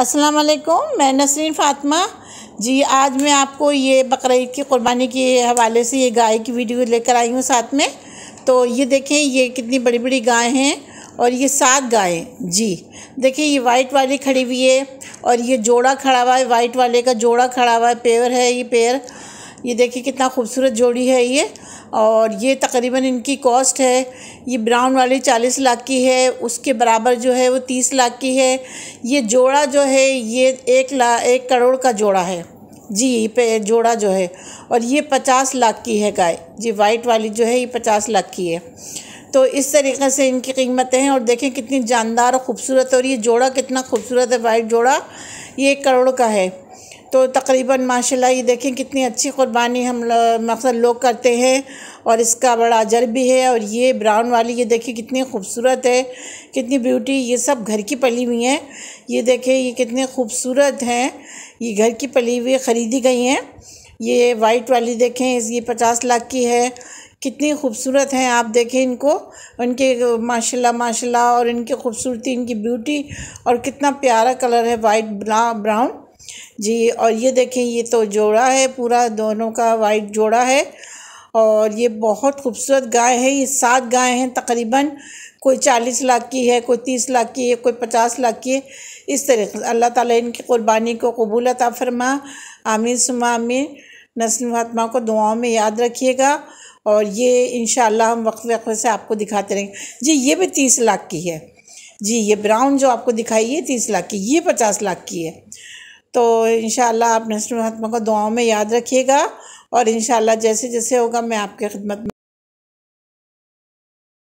अस्सलाम वालेकुम मैं नसरीन फ़ातिमा जी आज मैं आपको ये बकरीद की क़ुरबानी के हवाले से ये गाय की वीडियो लेकर आई हूँ साथ में तो ये देखें ये कितनी बड़ी बड़ी गाय हैं और ये सात गाय जी देखिए ये वाइट वाली खड़ी हुई है और ये जोड़ा खड़ा हुआ है वाइट वाले का जोड़ा खड़ा हुआ है पेयर है ये पेड़ ये देखिए कितना खूबसूरत जोड़ी है ये और ये तकरीबन इनकी कॉस्ट है ये ब्राउन वाली चालीस लाख की है उसके बराबर जो है वो तीस लाख की है ये जोड़ा जो है ये एक ला एक करोड़ का जोड़ा है जी पे जोड़ा जो है और ये पचास लाख की है गाय जी वाइट वाली जो है ये पचास लाख की है तो इस तरीके से इनकी कीमतें हैं और देखें कितनी जानदार और ख़ूबसूरत और ये जोड़ा कितना खूबसूरत है वाइट जोड़ा ये एक करोड़ का है तो तकरीबन माशाल्लाह ये देखें कितनी अच्छी क़ुरबानी हम मकसद लोग करते हैं और इसका बड़ा अजर भी है और ये ब्राउन वाली ये देखें कितनी खूबसूरत है कितनी ब्यूटी ये सब घर की पली हुई हैं ये देखें ये कितने खूबसूरत हैं ये घर की पली हुई ख़रीदी गई हैं ये वाइट वाली देखें ये पचास लाख की है कितनी खूबसूरत हैं आप देखें इनको उनके माशाल्लाह माशाल्लाह और इनकी खूबसूरती इनकी ब्यूटी और कितना प्यारा कलर है वाइट ब्राउन जी और ये देखें ये तो जोड़ा है पूरा दोनों का वाइट जोड़ा है और ये बहुत खूबसूरत गाय है ये सात गाय हैं तकरीबन कोई चालीस लाख की है कोई तीस लाख की है कोई पचास लाख की है इस तरीके से अल्लाह ताला इनकी क़ुरबानी को कबूल अता फरमा आमीन सुमा आमीन नस्ल महात्मा को दुआओं में याद रखिएगा और ये इन हम वक्त वक्त से आपको दिखाते रहेंगे जी ये भी तीस लाख की है जी ये ब्राउन जो आपको दिखाई है तीस लाख की ये पचास लाख की है तो इन आप नसर महात्मा को दुआओं में याद रखिएगा और इन जैसे जैसे होगा मैं आपके खिदमत